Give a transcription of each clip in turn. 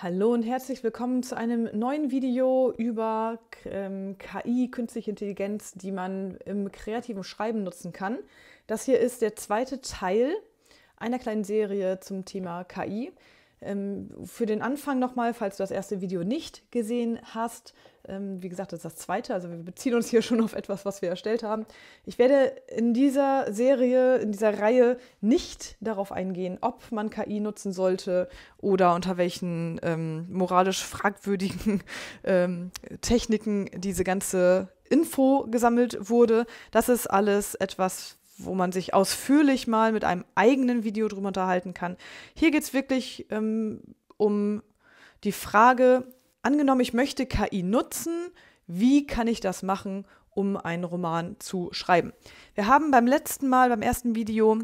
Hallo und herzlich willkommen zu einem neuen Video über ähm, KI, künstliche Intelligenz, die man im kreativen Schreiben nutzen kann. Das hier ist der zweite Teil einer kleinen Serie zum Thema KI. Ähm, für den Anfang nochmal, falls du das erste Video nicht gesehen hast, ähm, wie gesagt, das ist das zweite, also wir beziehen uns hier schon auf etwas, was wir erstellt haben. Ich werde in dieser Serie, in dieser Reihe nicht darauf eingehen, ob man KI nutzen sollte oder unter welchen ähm, moralisch fragwürdigen ähm, Techniken diese ganze Info gesammelt wurde. Das ist alles etwas, wo man sich ausführlich mal mit einem eigenen Video drüber unterhalten kann. Hier geht es wirklich ähm, um die Frage, angenommen, ich möchte KI nutzen, wie kann ich das machen, um einen Roman zu schreiben? Wir haben beim letzten Mal, beim ersten Video,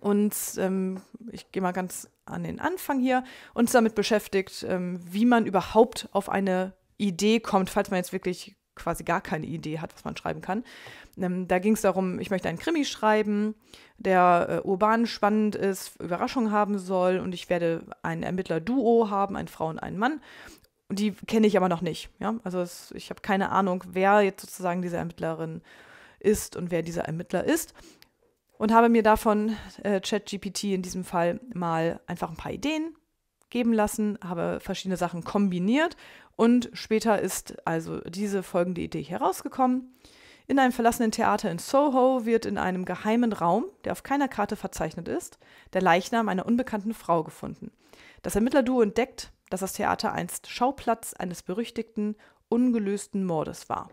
uns, ähm, ich gehe mal ganz an den Anfang hier, uns damit beschäftigt, ähm, wie man überhaupt auf eine Idee kommt, falls man jetzt wirklich quasi gar keine Idee hat, was man schreiben kann. Ähm, da ging es darum, ich möchte einen Krimi schreiben, der äh, urban spannend ist, Überraschung haben soll und ich werde ein Ermittler-Duo haben, eine Frau und einen Mann. Und die kenne ich aber noch nicht. Ja? Also es, ich habe keine Ahnung, wer jetzt sozusagen diese Ermittlerin ist und wer dieser Ermittler ist. Und habe mir davon äh, ChatGPT in diesem Fall mal einfach ein paar Ideen geben lassen, habe verschiedene Sachen kombiniert und später ist also diese folgende Idee herausgekommen. In einem verlassenen Theater in Soho wird in einem geheimen Raum, der auf keiner Karte verzeichnet ist, der Leichnam einer unbekannten Frau gefunden. Das Ermittlerduo entdeckt, dass das Theater einst Schauplatz eines berüchtigten, ungelösten Mordes war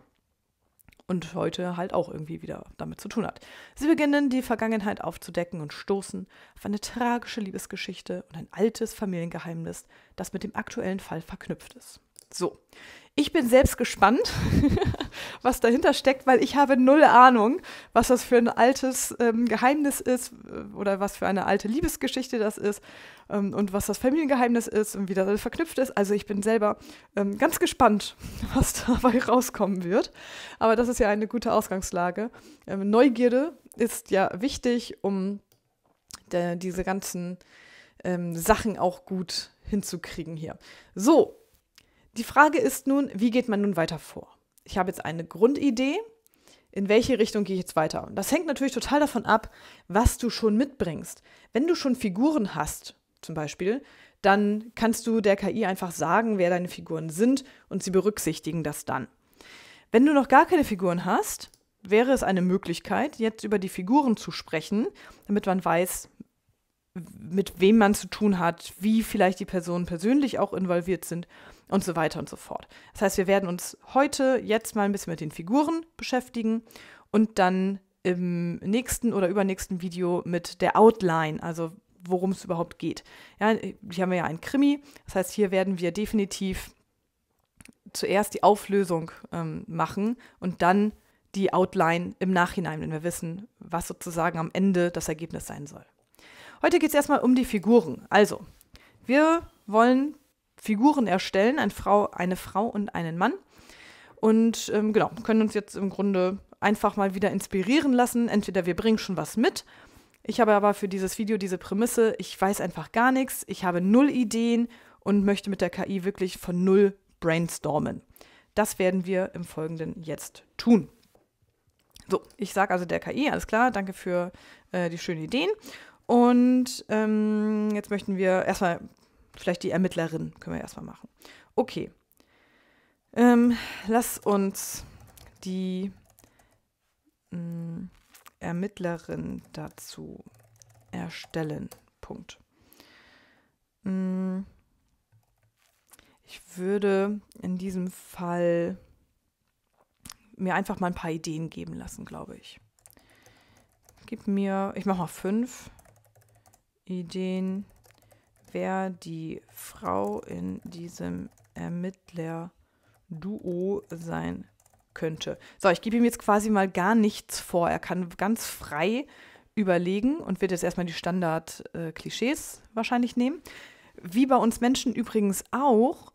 und heute halt auch irgendwie wieder damit zu tun hat. Sie beginnen die Vergangenheit aufzudecken und stoßen auf eine tragische Liebesgeschichte und ein altes Familiengeheimnis, das mit dem aktuellen Fall verknüpft ist. So. Ich bin selbst gespannt, was dahinter steckt, weil ich habe null Ahnung, was das für ein altes ähm, Geheimnis ist äh, oder was für eine alte Liebesgeschichte das ist ähm, und was das Familiengeheimnis ist und wie das verknüpft ist. Also ich bin selber ähm, ganz gespannt, was dabei rauskommen wird. Aber das ist ja eine gute Ausgangslage. Ähm, Neugierde ist ja wichtig, um de, diese ganzen ähm, Sachen auch gut hinzukriegen hier. So, die Frage ist nun, wie geht man nun weiter vor? Ich habe jetzt eine Grundidee, in welche Richtung gehe ich jetzt weiter? Und das hängt natürlich total davon ab, was du schon mitbringst. Wenn du schon Figuren hast, zum Beispiel, dann kannst du der KI einfach sagen, wer deine Figuren sind und sie berücksichtigen das dann. Wenn du noch gar keine Figuren hast, wäre es eine Möglichkeit, jetzt über die Figuren zu sprechen, damit man weiß, mit wem man zu tun hat, wie vielleicht die Personen persönlich auch involviert sind und so weiter und so fort. Das heißt, wir werden uns heute jetzt mal ein bisschen mit den Figuren beschäftigen und dann im nächsten oder übernächsten Video mit der Outline, also worum es überhaupt geht. Ja, hier haben wir ja ein Krimi, das heißt, hier werden wir definitiv zuerst die Auflösung ähm, machen und dann die Outline im Nachhinein, wenn wir wissen, was sozusagen am Ende das Ergebnis sein soll. Heute geht es erstmal um die Figuren. Also, wir wollen Figuren erstellen, eine Frau, eine Frau und einen Mann. Und ähm, genau, können uns jetzt im Grunde einfach mal wieder inspirieren lassen. Entweder wir bringen schon was mit. Ich habe aber für dieses Video diese Prämisse, ich weiß einfach gar nichts, ich habe null Ideen und möchte mit der KI wirklich von null brainstormen. Das werden wir im Folgenden jetzt tun. So, ich sage also der KI, alles klar, danke für äh, die schönen Ideen. Und ähm, jetzt möchten wir erstmal Vielleicht die Ermittlerin können wir erstmal machen. Okay. Ähm, lass uns die mh, mm, Ermittlerin dazu erstellen. Punkt. Mm. ich würde in diesem Fall mir einfach mal ein paar Ideen geben lassen, glaube ich. Gib mir, ich mache mal fünf Ideen wer die Frau in diesem Ermittler-Duo sein könnte. So, ich gebe ihm jetzt quasi mal gar nichts vor. Er kann ganz frei überlegen und wird jetzt erstmal die Standard-Klischees äh, wahrscheinlich nehmen. Wie bei uns Menschen übrigens auch,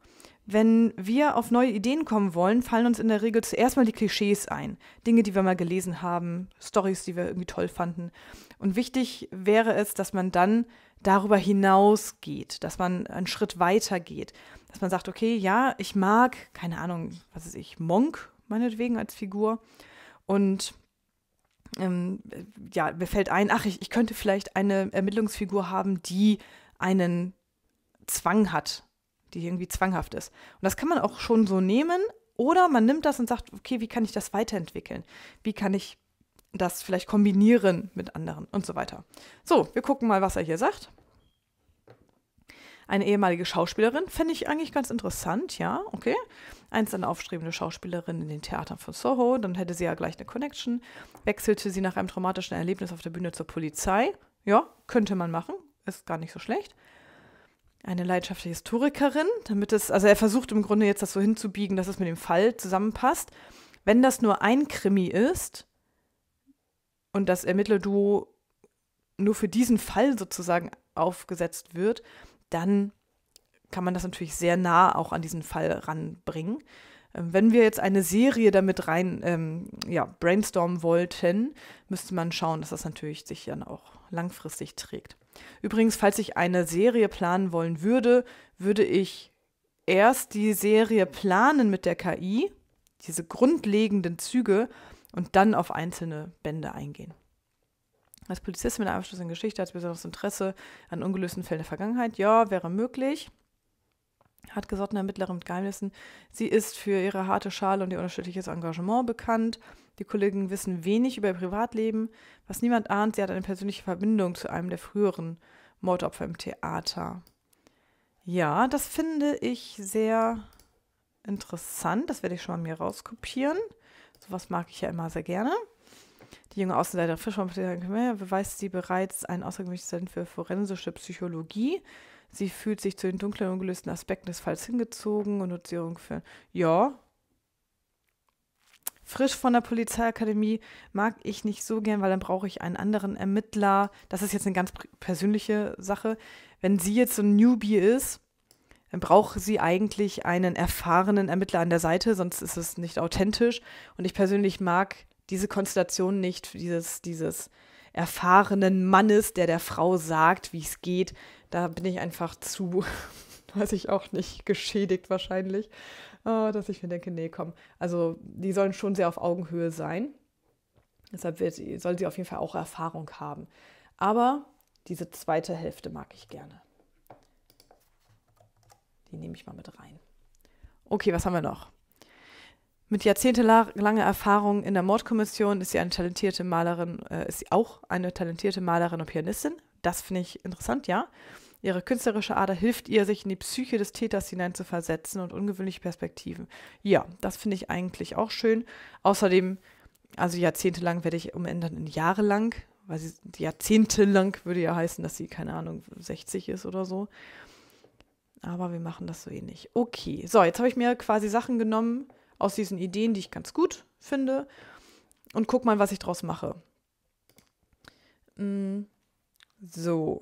wenn wir auf neue Ideen kommen wollen, fallen uns in der Regel zuerst mal die Klischees ein. Dinge, die wir mal gelesen haben, Stories, die wir irgendwie toll fanden. Und wichtig wäre es, dass man dann darüber hinausgeht, dass man einen Schritt weiter geht. Dass man sagt, okay, ja, ich mag, keine Ahnung, was weiß ich, Monk meinetwegen als Figur. Und ähm, ja, mir fällt ein, ach, ich, ich könnte vielleicht eine Ermittlungsfigur haben, die einen Zwang hat, die irgendwie zwanghaft ist. Und das kann man auch schon so nehmen oder man nimmt das und sagt, okay, wie kann ich das weiterentwickeln? Wie kann ich das vielleicht kombinieren mit anderen und so weiter. So, wir gucken mal, was er hier sagt. Eine ehemalige Schauspielerin finde ich eigentlich ganz interessant, ja, okay. Einst eine aufstrebende Schauspielerin in den Theatern von Soho, dann hätte sie ja gleich eine Connection. Wechselte sie nach einem traumatischen Erlebnis auf der Bühne zur Polizei. Ja, könnte man machen, ist gar nicht so schlecht eine leidenschaftliche Historikerin, damit es, also er versucht im Grunde jetzt das so hinzubiegen, dass es mit dem Fall zusammenpasst. Wenn das nur ein Krimi ist und das Ermittlerduo nur für diesen Fall sozusagen aufgesetzt wird, dann kann man das natürlich sehr nah auch an diesen Fall ranbringen. Ähm, wenn wir jetzt eine Serie damit rein ähm, ja, brainstormen wollten, müsste man schauen, dass das natürlich sich dann auch langfristig trägt. Übrigens, falls ich eine Serie planen wollen würde, würde ich erst die Serie planen mit der KI, diese grundlegenden Züge, und dann auf einzelne Bände eingehen. Als Polizistin mit einem Abschluss in Geschichte hat besonderes Interesse an ungelösten Fällen der Vergangenheit. Ja, wäre möglich. Hartgesottene Ermittlerin mit Geheimnissen. Sie ist für ihre harte Schale und ihr unterschiedliches Engagement bekannt. Die Kollegen wissen wenig über ihr Privatleben. Was niemand ahnt, sie hat eine persönliche Verbindung zu einem der früheren Mordopfer im Theater. Ja, das finde ich sehr interessant. Das werde ich schon mal mir rauskopieren. Sowas mag ich ja immer sehr gerne. Die junge Außenseiterin Fischmann beweist sie bereits einen außergewöhnlichen Sinn für forensische Psychologie. Sie fühlt sich zu den dunklen, ungelösten Aspekten des Falls hingezogen und nutzt Notierung für. Ja. Frisch von der Polizeiakademie mag ich nicht so gern, weil dann brauche ich einen anderen Ermittler. Das ist jetzt eine ganz persönliche Sache. Wenn sie jetzt so ein Newbie ist, dann braucht sie eigentlich einen erfahrenen Ermittler an der Seite, sonst ist es nicht authentisch. Und ich persönlich mag diese Konstellation nicht, dieses, dieses erfahrenen Mannes, der der Frau sagt, wie es geht, da bin ich einfach zu, weiß ich auch nicht, geschädigt wahrscheinlich, äh, dass ich mir denke, nee, komm. Also die sollen schon sehr auf Augenhöhe sein. Deshalb wird, soll sie auf jeden Fall auch Erfahrung haben. Aber diese zweite Hälfte mag ich gerne. Die nehme ich mal mit rein. Okay, was haben wir noch? Mit jahrzehntelanger Erfahrung in der Mordkommission ist sie eine talentierte Malerin, äh, ist sie auch eine talentierte Malerin und Pianistin, das finde ich interessant, ja. Ihre künstlerische Ader hilft ihr, sich in die Psyche des Täters hineinzuversetzen und ungewöhnliche Perspektiven. Ja, das finde ich eigentlich auch schön. Außerdem, also jahrzehntelang werde ich umändern in jahrelang, weil sie jahrzehntelang würde ja heißen, dass sie, keine Ahnung, 60 ist oder so. Aber wir machen das so ähnlich. Okay, so, jetzt habe ich mir quasi Sachen genommen aus diesen Ideen, die ich ganz gut finde. Und guck mal, was ich draus mache. Hm so.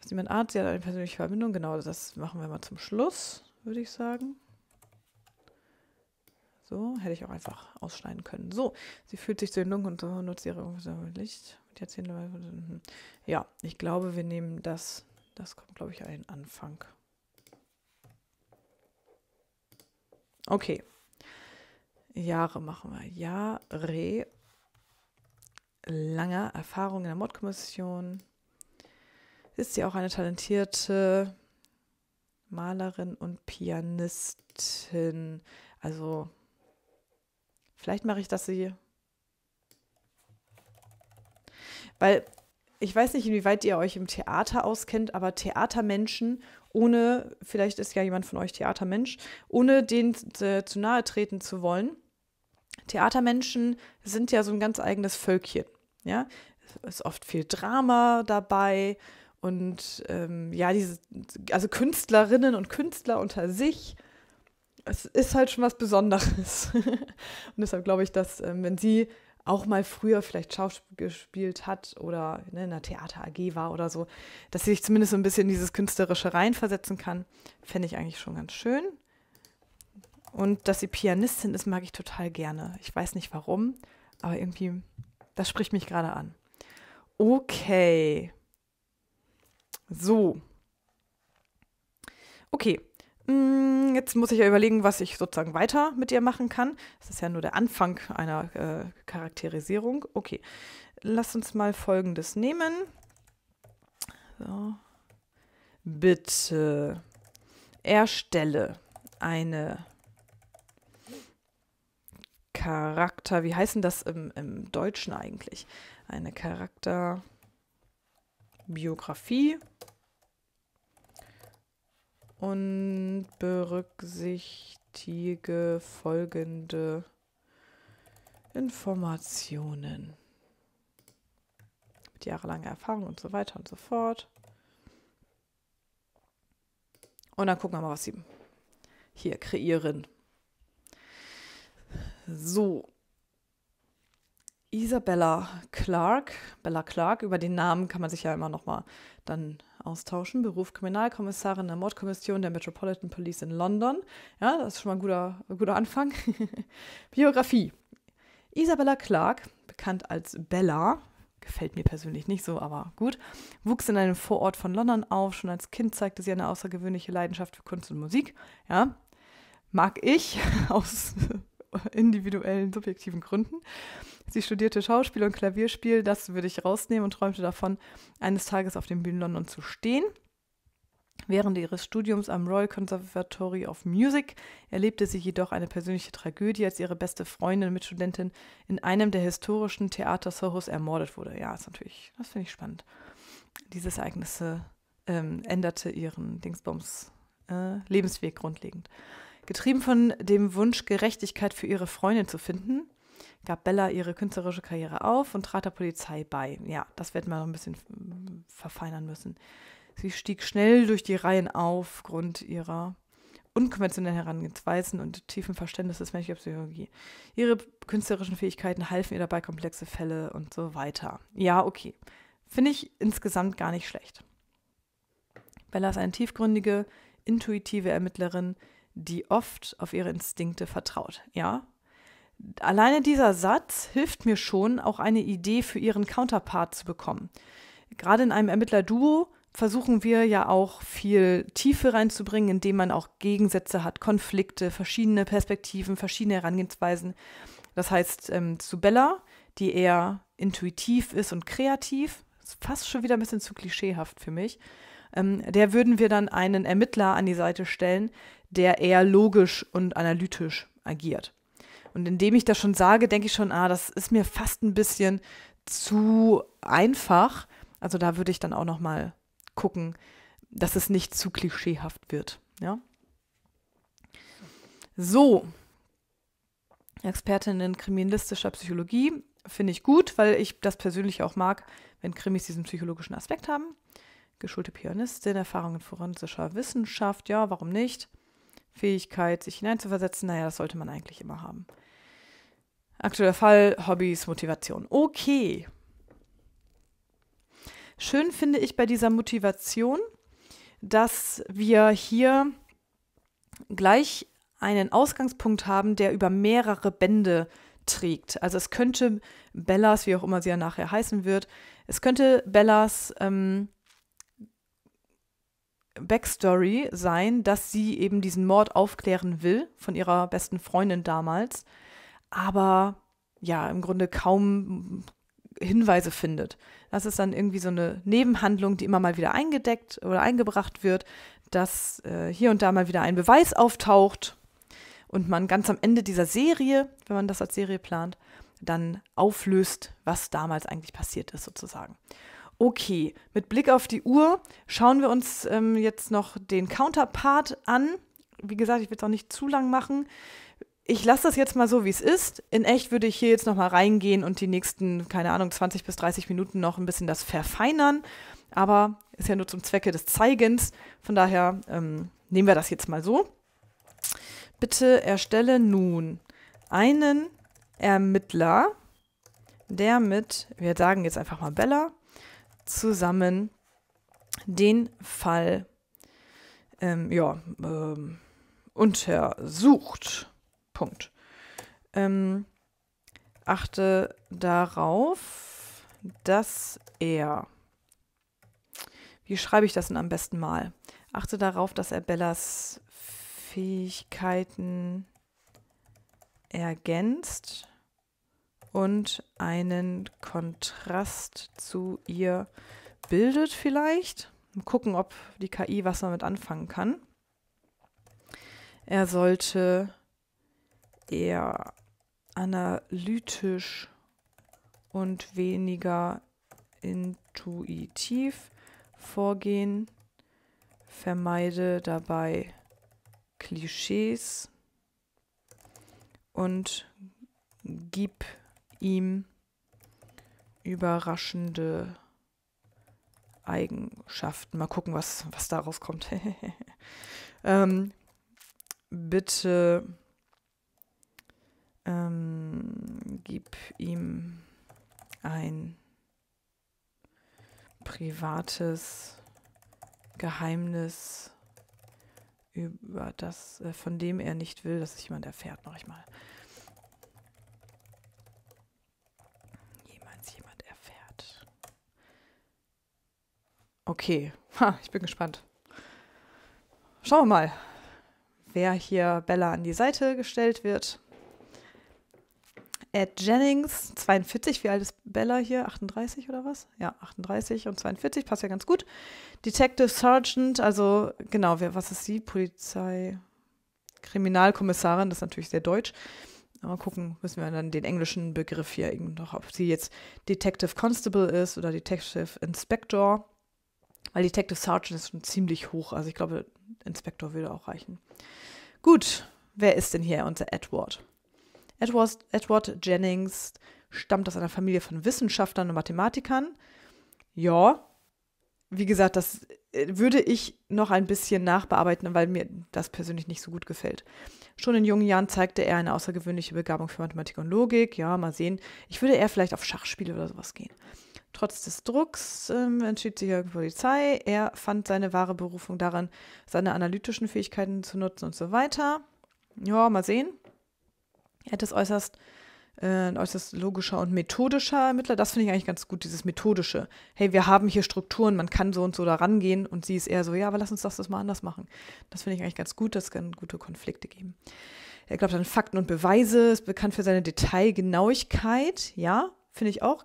Was niemand ahnt, sie hat eine persönliche Verbindung. Genau, das machen wir mal zum Schluss, würde ich sagen. So, hätte ich auch einfach ausschneiden können. So, sie fühlt sich zu den Dunkeln und so nutzt ihre Licht. Mhm. Ja, ich glaube, wir nehmen das. Das kommt, glaube ich, an den Anfang. Okay. Jahre machen wir. Jahre langer Erfahrung in der Mordkommission ist sie auch eine talentierte Malerin und Pianistin. Also vielleicht mache ich das sie. Weil ich weiß nicht, inwieweit ihr euch im Theater auskennt, aber Theatermenschen ohne, vielleicht ist ja jemand von euch Theatermensch, ohne den zu nahe treten zu wollen. Theatermenschen sind ja so ein ganz eigenes Völkchen. Ja, es ist oft viel Drama dabei und ähm, ja, diese, also Künstlerinnen und Künstler unter sich, es ist halt schon was Besonderes. und deshalb glaube ich, dass ähm, wenn sie auch mal früher vielleicht Schauspiel gespielt hat oder ne, in einer Theater AG war oder so, dass sie sich zumindest so ein bisschen in dieses künstlerische reinversetzen kann, fände ich eigentlich schon ganz schön. Und dass sie Pianistin ist, mag ich total gerne. Ich weiß nicht warum, aber irgendwie das spricht mich gerade an. Okay. So. Okay. Mm, jetzt muss ich ja überlegen, was ich sozusagen weiter mit ihr machen kann. Das ist ja nur der Anfang einer äh, Charakterisierung. Okay, Lass uns mal Folgendes nehmen. So. Bitte erstelle eine Charakter, wie heißen das im, im Deutschen eigentlich? Eine Charakterbiografie und berücksichtige folgende Informationen. Mit jahrelanger Erfahrung und so weiter und so fort. Und dann gucken wir mal, was sie hier kreieren. So. Isabella Clark, Bella Clark, über den Namen kann man sich ja immer nochmal dann austauschen. Beruf Kriminalkommissarin der Mordkommission der Metropolitan Police in London. Ja, das ist schon mal ein guter, ein guter Anfang. Biografie. Isabella Clark, bekannt als Bella, gefällt mir persönlich nicht so, aber gut, wuchs in einem Vorort von London auf. Schon als Kind zeigte sie eine außergewöhnliche Leidenschaft für Kunst und Musik. Ja, mag ich aus individuellen, subjektiven Gründen. Sie studierte Schauspiel und Klavierspiel, das würde ich rausnehmen und träumte davon, eines Tages auf den Bühnen London zu stehen. Während ihres Studiums am Royal Conservatory of Music erlebte sie jedoch eine persönliche Tragödie, als ihre beste Freundin und Mitstudentin in einem der historischen Theater Sohos ermordet wurde. Ja, ist natürlich, das finde ich spannend. Dieses Ereignis ähm, änderte ihren Dingsbums äh, Lebensweg grundlegend. Getrieben von dem Wunsch, Gerechtigkeit für ihre Freundin zu finden, gab Bella ihre künstlerische Karriere auf und trat der Polizei bei. Ja, das werden wir noch ein bisschen mm, verfeinern müssen. Sie stieg schnell durch die Reihen auf, aufgrund ihrer unkonventionellen Herangehensweisen und tiefen Verständnis des menschlichen Psychologie. Ihre künstlerischen Fähigkeiten halfen ihr dabei, komplexe Fälle und so weiter. Ja, okay. Finde ich insgesamt gar nicht schlecht. Bella ist eine tiefgründige, intuitive Ermittlerin, die oft auf ihre Instinkte vertraut. Ja, alleine dieser Satz hilft mir schon, auch eine Idee für ihren Counterpart zu bekommen. Gerade in einem Ermittlerduo versuchen wir ja auch viel Tiefe reinzubringen, indem man auch Gegensätze hat, Konflikte, verschiedene Perspektiven, verschiedene Herangehensweisen. Das heißt, ähm, zu Bella, die eher intuitiv ist und kreativ, ist fast schon wieder ein bisschen zu klischeehaft für mich, ähm, der würden wir dann einen Ermittler an die Seite stellen, der eher logisch und analytisch agiert. Und indem ich das schon sage, denke ich schon, ah, das ist mir fast ein bisschen zu einfach. Also da würde ich dann auch noch mal gucken, dass es nicht zu klischeehaft wird. Ja. So, Expertin in kriminalistischer Psychologie finde ich gut, weil ich das persönlich auch mag, wenn Krimis diesen psychologischen Aspekt haben geschulte Pianistin, Erfahrung in forensischer Wissenschaft, ja, warum nicht? Fähigkeit, sich hineinzuversetzen, naja, das sollte man eigentlich immer haben. Aktueller Fall, Hobbys, Motivation. Okay. Schön finde ich bei dieser Motivation, dass wir hier gleich einen Ausgangspunkt haben, der über mehrere Bände trägt. Also es könnte Bellas, wie auch immer sie ja nachher heißen wird, es könnte Bellas ähm, Backstory sein, dass sie eben diesen Mord aufklären will von ihrer besten Freundin damals, aber ja, im Grunde kaum Hinweise findet. Das ist dann irgendwie so eine Nebenhandlung, die immer mal wieder eingedeckt oder eingebracht wird, dass äh, hier und da mal wieder ein Beweis auftaucht und man ganz am Ende dieser Serie, wenn man das als Serie plant, dann auflöst, was damals eigentlich passiert ist sozusagen. Okay, mit Blick auf die Uhr schauen wir uns ähm, jetzt noch den Counterpart an. Wie gesagt, ich will es auch nicht zu lang machen. Ich lasse das jetzt mal so, wie es ist. In echt würde ich hier jetzt noch mal reingehen und die nächsten, keine Ahnung, 20 bis 30 Minuten noch ein bisschen das verfeinern. Aber ist ja nur zum Zwecke des Zeigens. Von daher ähm, nehmen wir das jetzt mal so. Bitte erstelle nun einen Ermittler, der mit, wir sagen jetzt einfach mal Bella, zusammen den Fall ähm, ja, ähm, untersucht. Punkt. Ähm, achte darauf, dass er. Wie schreibe ich das denn am besten mal? Achte darauf, dass er Bellas Fähigkeiten ergänzt und einen Kontrast zu ihr bildet vielleicht. Mal gucken, ob die KI was damit anfangen kann. Er sollte eher analytisch und weniger intuitiv vorgehen. Vermeide dabei Klischees und gib ihm überraschende Eigenschaften. Mal gucken, was, was daraus kommt. ähm, bitte ähm, gib ihm ein privates Geheimnis über das, äh, von dem er nicht will, dass es jemand erfährt, mache ich mal. Okay, ha, ich bin gespannt. Schauen wir mal, wer hier Bella an die Seite gestellt wird. Ed Jennings, 42, wie alt ist Bella hier? 38 oder was? Ja, 38 und 42, passt ja ganz gut. Detective Sergeant, also genau, wer, was ist sie? Polizei, Kriminalkommissarin, das ist natürlich sehr deutsch. Mal gucken, müssen wir dann den englischen Begriff hier irgendwie noch, ob sie jetzt Detective Constable ist oder Detective Inspector. Weil Detective Sergeant ist schon ziemlich hoch. Also ich glaube, Inspektor würde auch reichen. Gut, wer ist denn hier unser Edward? Edward, Edward Jennings stammt aus einer Familie von Wissenschaftlern und Mathematikern. Ja, wie gesagt, das äh, würde ich noch ein bisschen nachbearbeiten, weil mir das persönlich nicht so gut gefällt. Schon in jungen Jahren zeigte er eine außergewöhnliche Begabung für Mathematik und Logik. Ja, mal sehen. Ich würde eher vielleicht auf Schachspiele oder sowas gehen. Trotz des Drucks ähm, entschied sich die Polizei. Er fand seine wahre Berufung darin, seine analytischen Fähigkeiten zu nutzen und so weiter. Ja, mal sehen. Er hat es äußerst, äh, ein äußerst logischer und methodischer Ermittler. Das finde ich eigentlich ganz gut, dieses methodische. Hey, wir haben hier Strukturen, man kann so und so da rangehen. Und sie ist eher so, ja, aber lass uns das, das mal anders machen. Das finde ich eigentlich ganz gut, das kann gute Konflikte geben. Er glaubt an Fakten und Beweise, ist bekannt für seine Detailgenauigkeit. Ja, finde ich auch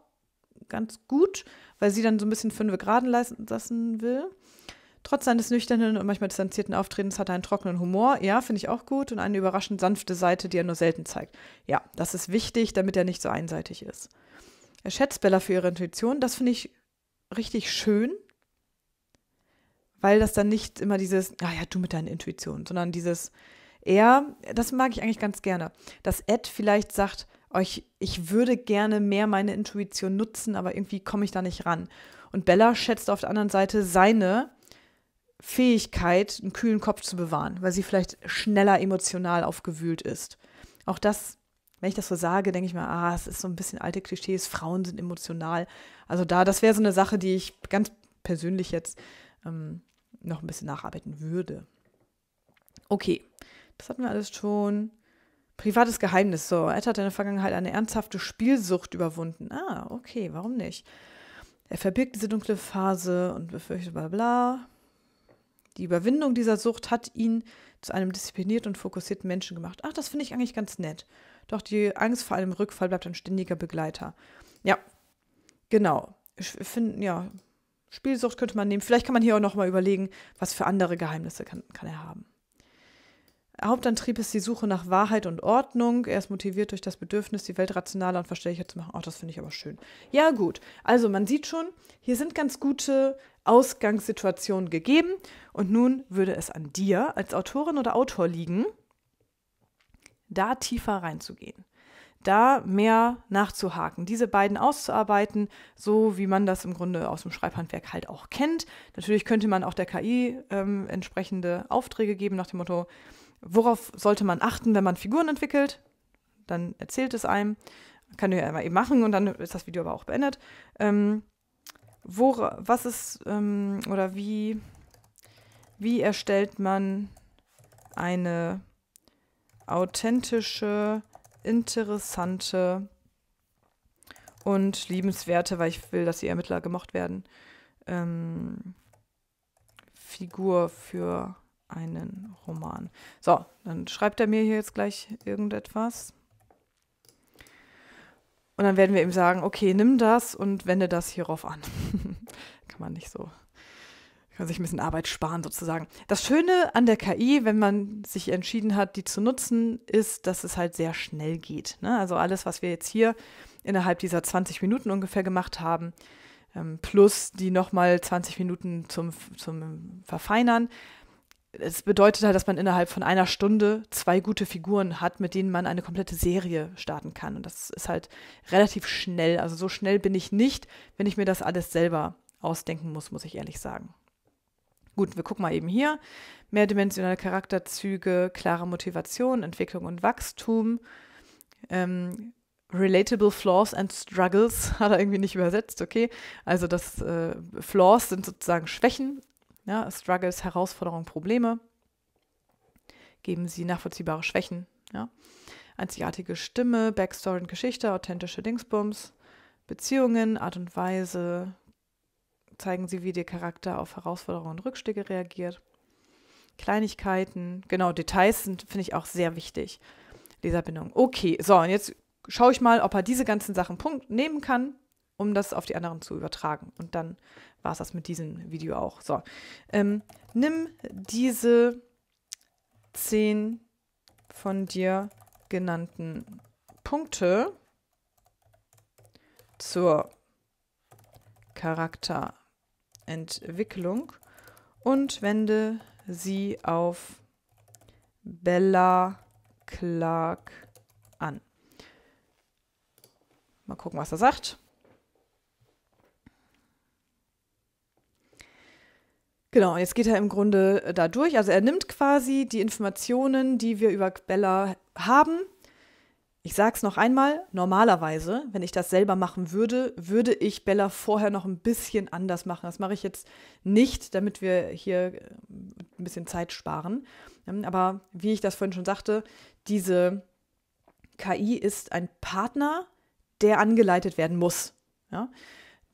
ganz gut, weil sie dann so ein bisschen fünfe Geraden lassen will. Trotz seines nüchternen und manchmal distanzierten Auftretens hat er einen trockenen Humor, ja, finde ich auch gut, und eine überraschend sanfte Seite, die er nur selten zeigt. Ja, das ist wichtig, damit er nicht so einseitig ist. Er schätzt Bella für ihre Intuition, das finde ich richtig schön, weil das dann nicht immer dieses, ah ja, du mit deiner Intuition, sondern dieses, er, das mag ich eigentlich ganz gerne, dass Ed vielleicht sagt, euch, oh, ich würde gerne mehr meine Intuition nutzen, aber irgendwie komme ich da nicht ran. Und Bella schätzt auf der anderen Seite seine Fähigkeit, einen kühlen Kopf zu bewahren, weil sie vielleicht schneller emotional aufgewühlt ist. Auch das, wenn ich das so sage, denke ich mir, ah, es ist so ein bisschen alte Klischees, Frauen sind emotional. Also da, das wäre so eine Sache, die ich ganz persönlich jetzt ähm, noch ein bisschen nacharbeiten würde. Okay, das hatten wir alles schon. Privates Geheimnis. So, Ed hat in der Vergangenheit eine ernsthafte Spielsucht überwunden. Ah, okay, warum nicht? Er verbirgt diese dunkle Phase und befürchtet bla bla. Die Überwindung dieser Sucht hat ihn zu einem disziplinierten und fokussierten Menschen gemacht. Ach, das finde ich eigentlich ganz nett. Doch die Angst vor einem Rückfall bleibt ein ständiger Begleiter. Ja, genau. Ich finde, ja, Spielsucht könnte man nehmen. Vielleicht kann man hier auch nochmal überlegen, was für andere Geheimnisse kann, kann er haben. Hauptantrieb ist die Suche nach Wahrheit und Ordnung. Er ist motiviert durch das Bedürfnis, die Welt rationaler und verständlicher zu machen. Ach, oh, das finde ich aber schön. Ja, gut. Also, man sieht schon, hier sind ganz gute Ausgangssituationen gegeben. Und nun würde es an dir als Autorin oder Autor liegen, da tiefer reinzugehen, da mehr nachzuhaken, diese beiden auszuarbeiten, so wie man das im Grunde aus dem Schreibhandwerk halt auch kennt. Natürlich könnte man auch der KI ähm, entsprechende Aufträge geben nach dem Motto, worauf sollte man achten, wenn man Figuren entwickelt? Dann erzählt es einem. Kann ja immer eben machen und dann ist das Video aber auch beendet. Ähm, wo, was ist ähm, oder wie, wie erstellt man eine authentische, interessante und liebenswerte, weil ich will, dass die Ermittler gemocht werden, ähm, Figur für einen Roman. So, dann schreibt er mir hier jetzt gleich irgendetwas. Und dann werden wir ihm sagen, okay, nimm das und wende das hierauf an. kann man nicht so, kann sich ein bisschen Arbeit sparen sozusagen. Das Schöne an der KI, wenn man sich entschieden hat, die zu nutzen, ist, dass es halt sehr schnell geht. Ne? Also alles, was wir jetzt hier innerhalb dieser 20 Minuten ungefähr gemacht haben, ähm, plus die nochmal 20 Minuten zum, zum Verfeinern, es bedeutet halt, dass man innerhalb von einer Stunde zwei gute Figuren hat, mit denen man eine komplette Serie starten kann. Und das ist halt relativ schnell. Also so schnell bin ich nicht, wenn ich mir das alles selber ausdenken muss, muss ich ehrlich sagen. Gut, wir gucken mal eben hier. Mehrdimensionale Charakterzüge, klare Motivation, Entwicklung und Wachstum. Ähm, relatable Flaws and Struggles hat er irgendwie nicht übersetzt, okay. Also das äh, Flaws sind sozusagen Schwächen ja, Struggles, Herausforderungen, Probleme geben sie nachvollziehbare Schwächen. Ja. Einzigartige Stimme, Backstory und Geschichte, authentische Dingsbums, Beziehungen, Art und Weise, zeigen sie, wie der Charakter auf Herausforderungen und Rückschläge reagiert. Kleinigkeiten, genau, Details sind, finde ich, auch sehr wichtig. Leserbindung. Okay, so, und jetzt schaue ich mal, ob er diese ganzen Sachen Punkt nehmen kann, um das auf die anderen zu übertragen. Und dann war es das mit diesem Video auch. So, ähm, nimm diese zehn von dir genannten Punkte zur Charakterentwicklung und wende sie auf Bella Clark an. Mal gucken, was er sagt. Genau, jetzt geht er im Grunde äh, da durch. Also er nimmt quasi die Informationen, die wir über Bella haben. Ich sage es noch einmal, normalerweise, wenn ich das selber machen würde, würde ich Bella vorher noch ein bisschen anders machen. Das mache ich jetzt nicht, damit wir hier äh, ein bisschen Zeit sparen. Ähm, aber wie ich das vorhin schon sagte, diese KI ist ein Partner, der angeleitet werden muss. Ja?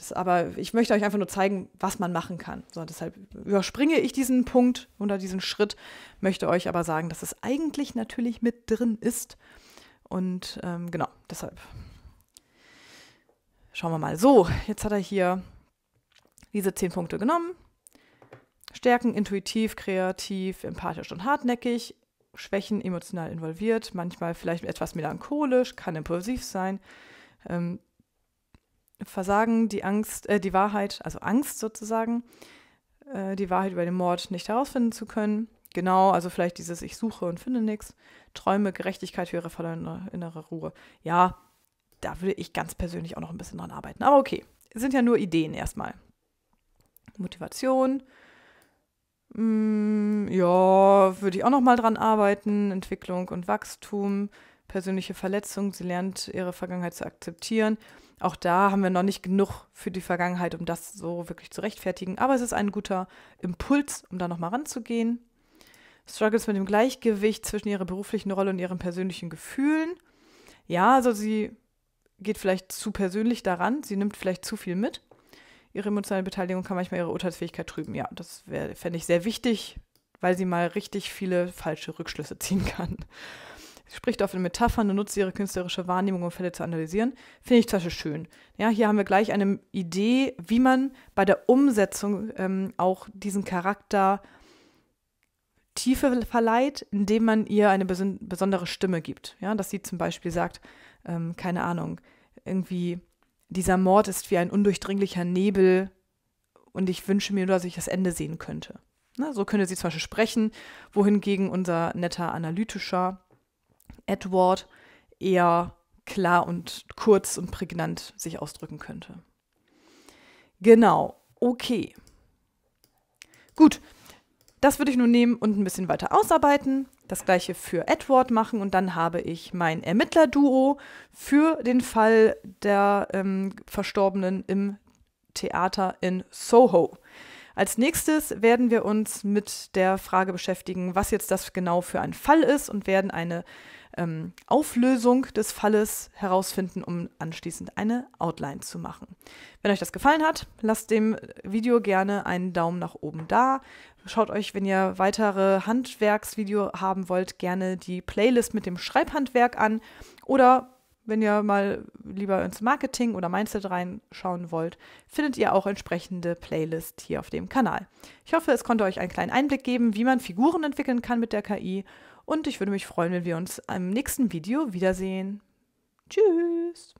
Das, aber ich möchte euch einfach nur zeigen, was man machen kann. So, deshalb überspringe ich diesen Punkt oder diesen Schritt, möchte euch aber sagen, dass es eigentlich natürlich mit drin ist. Und ähm, genau, deshalb schauen wir mal. So, jetzt hat er hier diese zehn Punkte genommen. Stärken, intuitiv, kreativ, empathisch und hartnäckig. Schwächen, emotional involviert, manchmal vielleicht etwas melancholisch, kann impulsiv sein. Ähm, Versagen die Angst, äh, die Wahrheit, also Angst sozusagen, äh, die Wahrheit über den Mord nicht herausfinden zu können. Genau, also vielleicht dieses Ich suche und finde nichts. Träume, Gerechtigkeit für ihre verlorene innere Ruhe. Ja, da würde ich ganz persönlich auch noch ein bisschen dran arbeiten. Aber okay, es sind ja nur Ideen erstmal. Motivation. Mm, ja, würde ich auch noch mal dran arbeiten. Entwicklung und Wachstum, persönliche Verletzung. Sie lernt ihre Vergangenheit zu akzeptieren. Auch da haben wir noch nicht genug für die Vergangenheit, um das so wirklich zu rechtfertigen. Aber es ist ein guter Impuls, um da nochmal ranzugehen. Struggles mit dem Gleichgewicht zwischen ihrer beruflichen Rolle und ihren persönlichen Gefühlen. Ja, also sie geht vielleicht zu persönlich daran, sie nimmt vielleicht zu viel mit. Ihre emotionale Beteiligung kann manchmal ihre Urteilsfähigkeit trüben. Ja, das fände ich sehr wichtig, weil sie mal richtig viele falsche Rückschlüsse ziehen kann. Sie spricht oft in Metaphern und nutzt ihre künstlerische Wahrnehmung, um Fälle zu analysieren. Finde ich zum Beispiel schön. Ja, hier haben wir gleich eine Idee, wie man bei der Umsetzung ähm, auch diesen Charakter Tiefe verleiht, indem man ihr eine bes besondere Stimme gibt. Ja, dass sie zum Beispiel sagt, ähm, keine Ahnung, irgendwie dieser Mord ist wie ein undurchdringlicher Nebel und ich wünsche mir nur, dass ich das Ende sehen könnte. Na, ne, so könnte sie zum Beispiel sprechen, wohingegen unser netter analytischer Edward eher klar und kurz und prägnant sich ausdrücken könnte. Genau, okay. Gut, das würde ich nun nehmen und ein bisschen weiter ausarbeiten. Das gleiche für Edward machen und dann habe ich mein Ermittlerduo für den Fall der ähm, Verstorbenen im Theater in Soho. Als nächstes werden wir uns mit der Frage beschäftigen, was jetzt das genau für ein Fall ist und werden eine ähm, Auflösung des Falles herausfinden, um anschließend eine Outline zu machen. Wenn euch das gefallen hat, lasst dem Video gerne einen Daumen nach oben da. Schaut euch, wenn ihr weitere Handwerksvideo haben wollt, gerne die Playlist mit dem Schreibhandwerk an oder wenn ihr mal lieber ins Marketing oder Mindset reinschauen wollt, findet ihr auch entsprechende Playlist hier auf dem Kanal. Ich hoffe, es konnte euch einen kleinen Einblick geben, wie man Figuren entwickeln kann mit der KI und ich würde mich freuen, wenn wir uns im nächsten Video wiedersehen. Tschüss!